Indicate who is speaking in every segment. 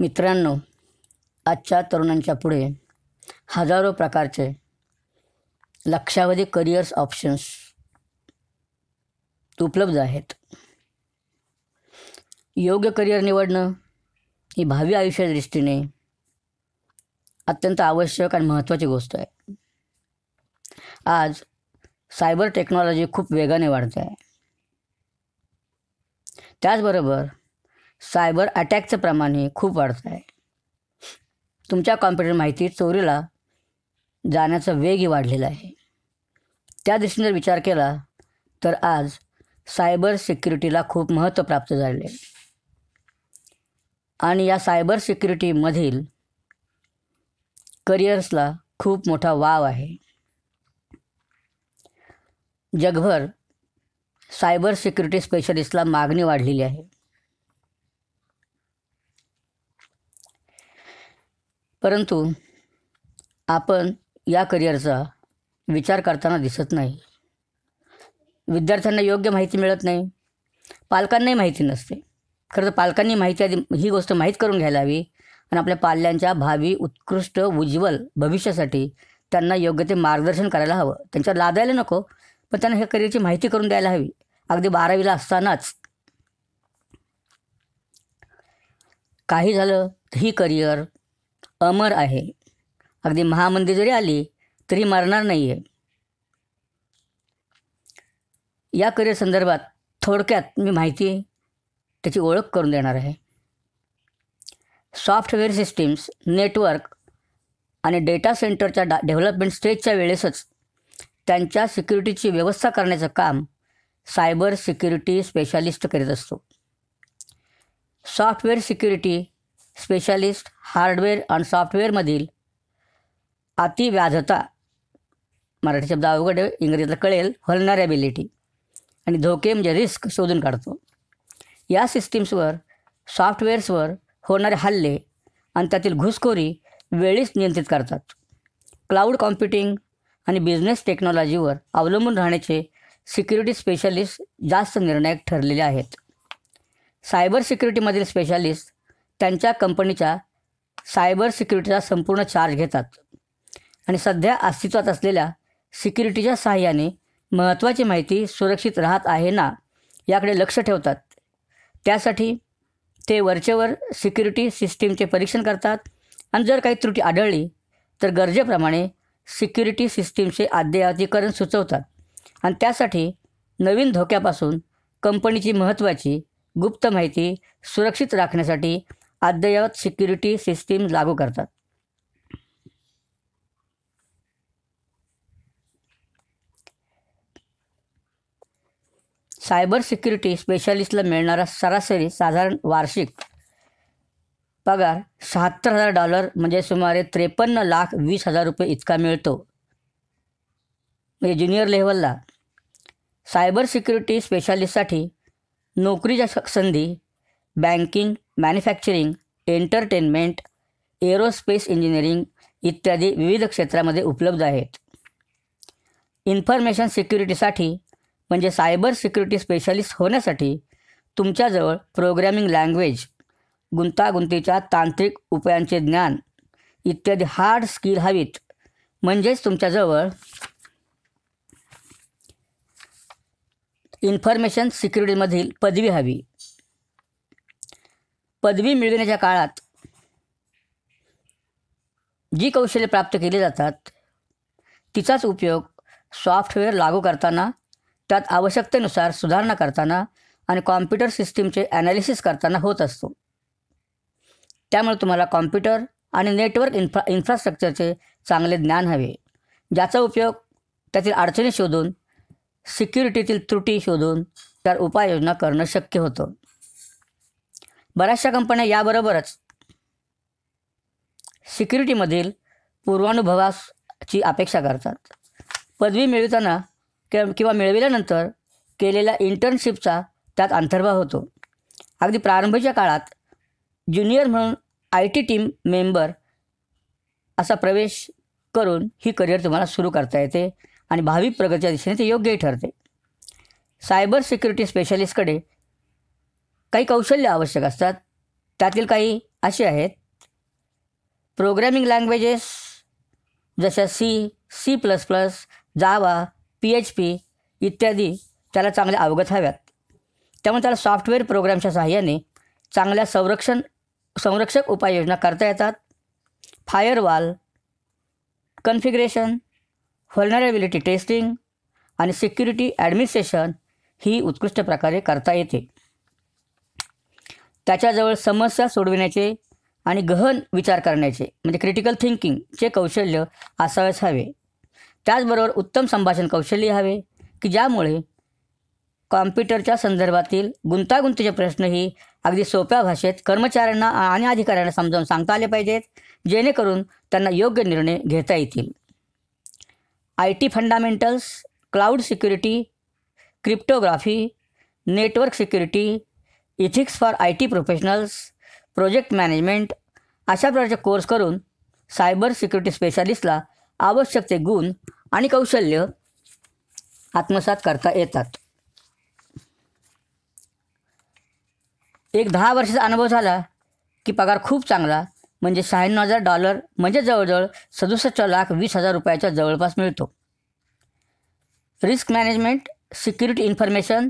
Speaker 1: मित्रांनो आजच्या तरुणांच्या पुढे हजारो प्रकारचे लक्षावधी करिअर्स ऑप्शन्स उपलब्ध आहेत योग्य करिअर निवडणं ही भावी आयुष्याच्या दृष्टीने अत्यंत आवश्यक आणि महत्त्वाची गोष्ट आहे आज सायबर टेक्नॉलॉजी खूप वेगाने वाढते आहे त्याचबरोबर सायबर अटॅकचं प्रमाण हे खूप वाढत आहे तुमच्या कॉम्प्युटर माहिती चोरीला जाण्याचा वेगही वाढलेला आहे त्या दृष्टीने विचार केला तर आज सायबर सिक्युरिटीला खूप महत्त्व प्राप्त झाले आहे आणि या सायबर सिक्युरिटीमधील करिअर्सला खूप मोठा वाव आहे जगभर सायबर सिक्युरिटी स्पेशलिस्टला मागणी वाढलेली आहे परंतु आपण या करिअरचा विचार करताना दिसत नाही विद्यार्थ्यांना योग्य माहिती मिळत नाही पालकांनाही माहिती नसते खरं तर पालकांनी माहिती आधी ही गोष्ट माहीत करून घ्यायला हवी आणि आपल्या पाल्यांच्या भावी उत्कृष्ट उज्ज्वल भविष्यासाठी त्यांना योग्य ते मार्गदर्शन करायला हवं त्यांच्यावर लादायला नको पण त्यांना ह्या करिअरची माहिती करून द्यायला हवी अगदी बारावीला असतानाच काही झालं ही करिअर अमर आहे अगदी महामंदी जरी आली तरी मरणार नाही आहे या करिअर संदर्भात थोडक्यात मी माहिती त्याची ओळख करून देणार आहे सॉफ्टवेअर सिस्टीम्स नेटवर्क आणि डेटा सेंटरच्या डा डेव्हलपमेंट स्टेजच्या वेळेसच त्यांच्या सिक्युरिटीची व्यवस्था करण्याचं काम सायबर सिक्युरिटी स्पेशालिस्ट करीत असतो सॉफ्टवेअर सिक्युरिटी स्पेशालिस्ट हार्डवेअर आणि सॉफ्टवेअरमधील अतिव्याजता मराठी शब्द अवघड इंग्रजीतलं कळेल व्हलनरेबिलिटी आणि धोके म्हणजे रिस्क शोधून काढतो या सिस्टीम्सवर सॉफ्टवेअर्सवर होणारे हल्ले आणि त्यातील घुसखोरी वेळीच नियंत्रित करतात क्लाउड कॉम्प्युटिंग आणि बिझनेस टेक्नॉलॉजीवर अवलंबून राहण्याचे सिक्युरिटी स्पेशालिस्ट जास्त निर्णायक ठरलेले आहेत सायबर सिक्युरिटीमधील स्पेशालिस्ट त्यांच्या कंपनीच्या सायबर सिक्युरिटीचा संपूर्ण चार्ज घेतात आणि सध्या अस्तित्वात असलेल्या सिक्युरिटीच्या सहाय्याने महत्त्वाची माहिती सुरक्षित राहत आहे ना याकडे लक्ष ठेवतात त्यासाठी ते वरचेवर सिक्युरिटी सिस्टीमचे परीक्षण करतात आणि जर काही त्रुटी आढळली तर गरजेप्रमाणे सिक्युरिटी सिस्टीमचे अद्ययावतीकरण सुचवतात आणि त्यासाठी नवीन धोक्यापासून कंपनीची महत्त्वाची गुप्त माहिती सुरक्षित राखण्यासाठी अद्ययावत सिक्युरिटी सिस्टीम लागू करतात सायबर सिक्युरिटी स्पेशालिस्टला मिळणारा सरासरी साधारण वार्षिक पगार शहात्तर हजार डॉलर म्हणजे सुमारे त्रेपन्न लाख वीस हजार रुपये इतका मिळतो म्हणजे ज्युनियर लेव्हलला सायबर सिक्युरिटी स्पेशालिस्टसाठी नोकरीच्या संधी banking manufacturing entertainment aerospace engineering इत्यादी विविध क्षेत्रामध्ये उपलब्ध आहेत इन्फॉर्मेशन सिक्युरिटीसाठी म्हणजे सायबर सिक्युरिटी स्पेशालिस्ट होण्यासाठी तुमच्याजवळ प्रोग्रॅमिंग लँग्वेज गुंतागुंतीच्या तांत्रिक उपायांचे ज्ञान इत्यादी हार्ड स्किल हवीत म्हणजेच तुमच्याजवळ इन्फॉर्मेशन सिक्युरिटीमधील पदवी हवी पदवी मिळविण्याच्या काळात जी कौशल्य प्राप्त केली जातात तिचाच उपयोग सॉफ्टवेअर लागू करताना त्यात आवश्यकतेनुसार सुधारणा करताना आणि कॉम्प्युटर सिस्टीमचे ॲनालिसिस करताना होत असतो त्यामुळे तुम्हाला कॉम्प्युटर आणि नेटवर्क इन्फ्रा इन्फ्रास्ट्रक्चरचे चांगले ज्ञान हवे ज्याचा उपयोग त्यातील अडचणी शोधून सिक्युरिटीतील त्रुटी शोधून त्यावर उपाययोजना करणं शक्य होतं बऱ्याचशा कंपन्या याबरोबरच सिक्युरिटीमधील पूर्वानुभवाची अपेक्षा करतात पदवी मिळवताना के किंवा मिळविल्यानंतर केलेल्या इंटर्नशिपचा त्यात अंतर्भाव होतो अगदी प्रारंभीच्या काळात ज्युनियर म्हणून आय टी टीम मेंबर असा प्रवेश करून ही करिअर तुम्हाला सुरू करता येते आणि भावी प्रगतीच्या दिशेने ते योग्यही ठरते सायबर सिक्युरिटी स्पेशालिस्टकडे काही कौशल्य आवश्यक असतात त्यातील काही असे आहेत प्रोग्रॅमिंग लँग्वेजेस जशा C C plus plus Java P H P इत्यादी त्याला चांगल्या अवगत हव्यात त्यामुळे त्याला सॉफ्टवेअर प्रोग्रॅमच्या सहाय्याने चांगल्या संरक्षण संरक्षक उपाययोजना करता येतात फायरवॉल कन्फिग्रेशन व्हल्नरेबिलिटी टेस्टिंग आणि सिक्युरिटी ॲडमिनिस्ट्रेशन ही उत्कृष्ट प्रकारे करता येते त्याच्याजवळ समस्या सोडविण्याचे आणि गहन विचार करण्याचे म्हणजे क्रिटिकल थिंकिंगचे कौशल्य असावेच हवे त्याचबरोबर उत्तम संभाषण कौशल्य हवे की ज्यामुळे कॉम्प्युटरच्या संदर्भातील गुंतागुंतीचे प्रश्नही अगदी सोप्या भाषेत कर्मचाऱ्यांना आणि अधिकाऱ्यांना समजावून सांगता आले पाहिजेत जेणेकरून त्यांना योग्य निर्णय घेता येतील I T fundamentals cloud security cryptography network security ethics for I T professionals project management अशा प्रकारचे कोर्स करून सायबर सिक्युरिटी स्पेशालिस्टला आवश्यक ते गुण आणि कौशल्य आत्मसात करता येतात एक दहा वर्षाचा अनुभव झाला की पगार खूप चांगला म्हणजे शहाण्णव हजार डॉलर म्हणजे जवळजवळ सदुसष्ट लाख वीस हजार रुपयाच्या जवळपास मिळतो risk management security information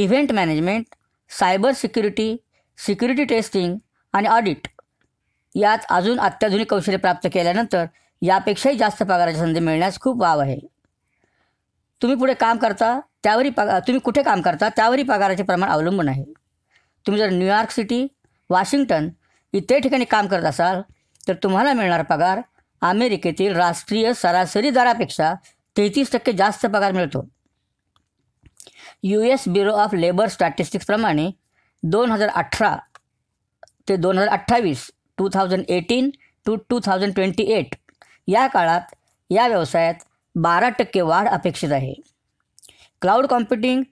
Speaker 1: event management cyber security security testing आणि ऑडिट यात अजून अत्याधुनिक कौशल्य प्राप्त केल्यानंतर यापेक्षाही जास्त पगाराची संधी मिळण्यास खूप वाव आहे तुम्ही पुढे काम करता त्यावरही पगा तुम्ही कुठे काम करता त्यावरही पगाराचे प्रमाण अवलंबून आहे तुम्ही जर न्यूयॉर्क सिटी वॉशिंग्टन इतर ठिकाणी काम करत असाल तर तुम्हाला मिळणारा पगार अमेरिकेतील राष्ट्रीय सरासरी दरापेक्षा तेहतीस टक्के जास्त पगार मिळतो U S bureau of labour स्टॅटिस्टिक्सप्रमाणे दोन हजार अठरा ते दोन हजार अठ्ठावीस two thousand eighteen to two thousand twenty eight या काळात या व्यवसायात बारा टक्के वाढ अपेक्षित आहे क्लाउड कॉम्प्युटिंग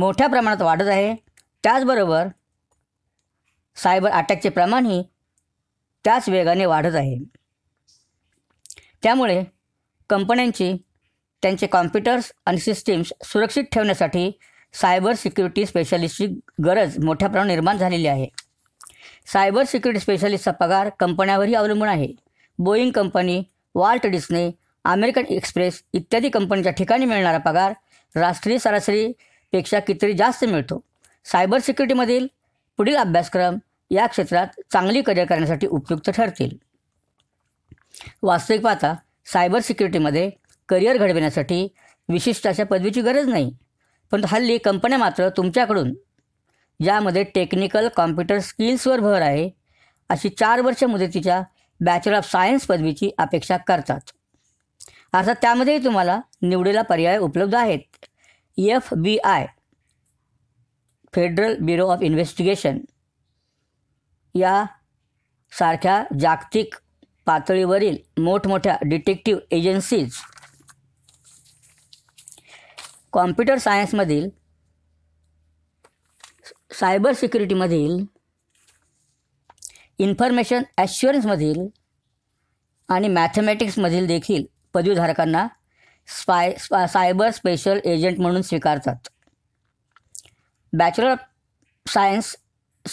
Speaker 1: मोठ्या प्रमाणात वाढत आहे त्याचबरोबर सायबर अटॅकचे प्रमाणही त्याच वेगाने वाढत आहे त्यामुळे कंपन्यांची त्यांचे कॉम्प्युटर्स आणि सिस्टीम्स सुरक्षित ठेवण्यासाठी सायबर सिक्युरिटी स्पेशालिस्टची गरज मोठ्या प्रमाणात निर्माण झालेली आहे सायबर सिक्युरिटी स्पेशालिस्टचा पगार कंपन्यावरही अवलंबून आहे Boeing company Walt Disney American Express इत्यादी कंपनीच्या ठिकाणी मिळणारा पगार राष्ट्रीय सरासरीपेक्षा कितीतरी जास्त मिळतो सायबर सिक्युरिटीमधील पुढील अभ्यासक्रम या क्षेत्रात चांगली करिअर करण्यासाठी उपयुक्त ठरतील वास्तविक पाहता सायबर सिक्युरिटीमध्ये करिअर घडविण्यासाठी विशिष्ट अशा पदवीची गरज नाही परंतु हल्ली कंपन्या मात्र तुमच्याकडून ज्यामध्ये टेक्निकल कॉम्प्युटर स्किल्सवर भर आहे अशी चार वर्ष मुदतीच्या बॅचलर ऑफ सायन्स पदवीची अपेक्षा करतात अर्थात त्यामध्येही तुम्हाला निवडीला पर्याय उपलब्ध आहेत F B I federal bureau of investigation या सारख्या जागतिक पातळीवरील मोठमोठ्या डिटेक्टिव्ह एजन्सीज कॉम्प्युटर सायन्समधील सायबर सिक्युरिटीमधील इन्फॉर्मेशन ॲश्युरन्समधील आणि मॅथमॅटिक्समधील देखील पदवीधारकांना स्पाय स्पा सायबर स्पेशल एजंट म्हणून स्वीकारतात बॅचलर ऑफ सायन्स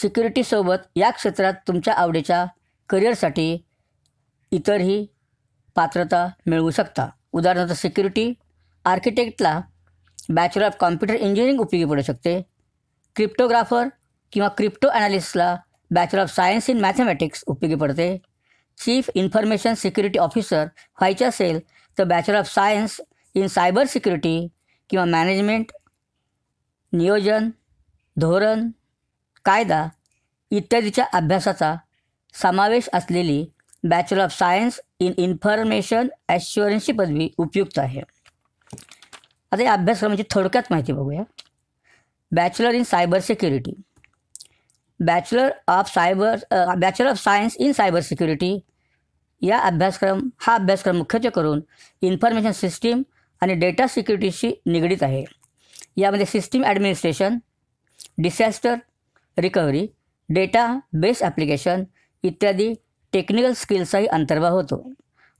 Speaker 1: सिक्युरिटीसोबत या क्षेत्रात तुमच्या आवडीच्या करिअरसाठी इतरही पात्रता मिळवू शकता उदाहरणार्थ सिक्युरिटी आर्किटेक्टला बॅचलर ऑफ कॉम्प्युटर इंजिनिअरिंग उपयोगी पडू शकते क्रिप्टोग्राफर किंवा क्रिप्टो ॲनालिस्टला bachelor of science in mathematics उपयोगी पडते चीफ इन्फॉर्मेशन सिक्युरिटी ऑफिसर व्हायचे असेल तर bachelor of science in cyber security किंवा मॅनेजमेंट नियोजन धोरण कायदा इत्यादीच्या अभ्यासाचा समावेश असलेली bachelor of science in information ॲश्युरन्सची पदवी उपयुक्त आहे आता या अभ्यासक्रमाची थोडक्यात माहिती बघूया bachelor in cyber security bachelor of cyber bachelor of science in cyber security या अभ्यासक्रम हा अभ्यासक्रम मुख्यत्वे करून इन्फॉर्मेशन सिस्टीम आणि डेटा सिक्युरिटीशी निगडीत आहे यामध्ये system administration disaster recovery database application इत्यादी टेक्निकल स्किल्सचाही अंतर्भाव होतो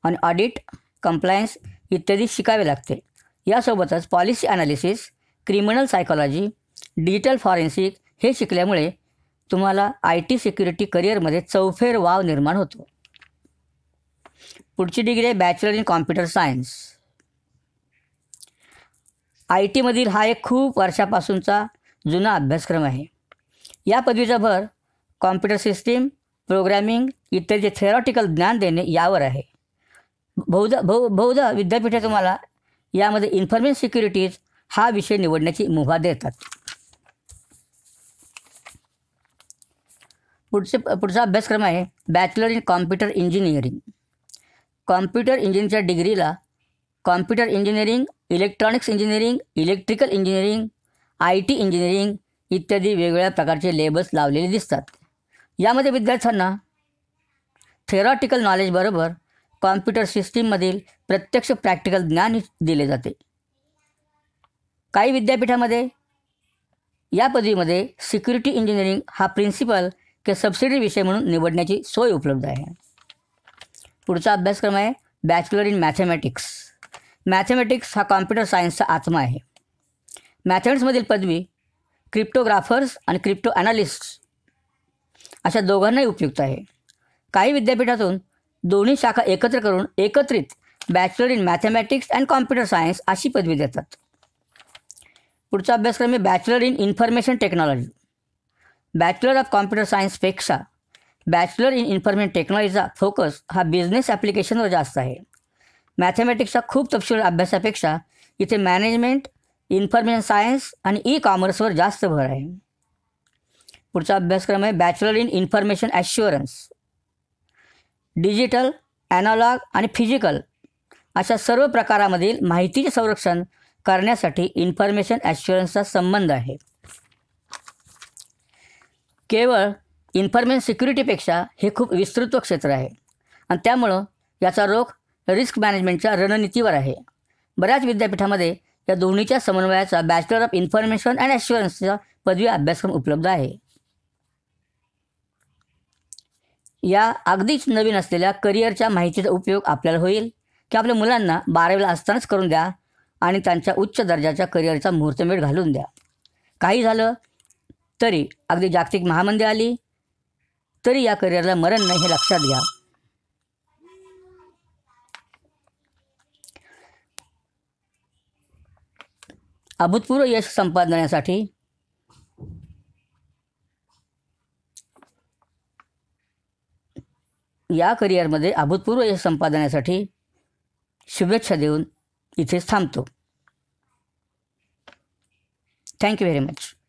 Speaker 1: आणि ऑडिट कंप्लायन्स इत्यादी शिकावे लागते यासोबतच policy analysis criminal psychology digital forensic हे शिकल्यामुळे तुम्हाला आय टी सिक्युरिटी करिअरमध्ये चौफेर वाव निर्माण होतो पुढची डिग्री आहे bachelor in computer science I टीमधील हा एक खूप वर्षापासूनचा जुना अभ्यासक्रम आहे या पदवीचा भर कॉम्प्युटर सिस्टीम प्रोग्रॅमिंग इत्यादी थेरॉटिकल ज्ञान देणे यावर आहे बहुधा बहु बहुधा विद्यापीठे तुम्हाला यामध्ये इन्फॉर्मेशन सिक्युरिटीज हा विषय निवडण्याची मुभा देतात पुढचे पुढचा अभ्यासक्रम आहे bachelor in computer engineering computer इंजिनिअरच्या डिग्रीला computer engineering electronics engineering electrical engineering I T engineering इत्यादी वेगवेगळ्या प्रकारचे लेबल्स लावलेले दिसतात यामध्ये विद्यार्थ्यांना थेरॉटिकल नॉलेजबरोबर कॉम्प्युटर सिस्टीममधील प्रत्यक्ष प्रॅक्टिकल ज्ञान दिले जाते काही विद्यापीठामध्ये या पदवीमध्ये सिक्युरिटी इंजिनिअरिंग हा प्रिन्सिपल किंवा सबसिडी विषय म्हणून निवडण्याची सोय उपलब्ध आहे पुढचा अभ्यासक्रम आहे बॅचलर इन मॅथमॅटिक्स मॅथमॅटिक्स हा कॉम्प्युटर सायन्सचा आत्मा आहे मॅथमॅटिक्समधील पदवी क्रिप्टोग्राफर्स आणि क्रिप्टो ॲनालिस्ट अशा दोघांनाही उपयुक्त आहे काही विद्यापीठातून दोन्ही शाखा एकत्र करून एकत्रित bachelor in mathematics and computer science अशी पदवी देतात पुढचा अभ्यासक्रम आहे bachelor in information technology bachelor of computer सायन्सपेक्षा बॅचलर इन इन्फॉर्मेशन टेक्नॉलॉजीचा फोकस हा बिझनेस ॲप्लिकेशनवर जास्त आहे मॅथमॅटिक्सचा खूप तपशील अभ्यासापेक्षा इथे मॅनेजमेंट इन्फॉर्मेशन सायन्स आणि ई कॉमर्सवर जास्त भर आहे पुढचा अभ्यासक्रम आहे bachelor in information assurance digital analogue आणि फिजिकल अशा सर्व प्रकारामधील माहितीचे संरक्षण करण्यासाठी इन्फॉर्मेशन ॲश्युरन्सचा संबंध आहे केवळ इन्फॉर्मेशन सिक्युरिटीपेक्षा हे खूप विस्तृत क्षेत्र आहे आणि त्यामुळं याचा रोख रिस्क मॅनेजमेंटच्या रणनीतीवर आहे बऱ्याच विद्यापीठामध्ये या दोन्हीच्या समन्वयाचा बॅचलर ऑफ इन्फॉर्मेशन अँड ॲश्युरन्सचा पदवी अभ्यासक्रम उपलब्ध आहे या अगदीच नवीन असलेल्या करिअरच्या माहितीचा उपयोग आपल्याला होईल की आपल्या मुलांना बारावीला असतानाच करून द्या आणि त्यांच्या उच्च दर्जाच्या करिअरचा मुहूर्तमेढ घालून द्या काही झालं तरी अगदी जागतिक महामंदी आली तरी या करिअरला मरण नाही हे लक्षात घ्या अभूतपूर्व यश संपादण्यासाठी या करिअरमध्ये अभूतपूर्व यश संपादनासाठी शुभेच्छा देऊन इथेच थांबतो थँक्यू व्हेरी मच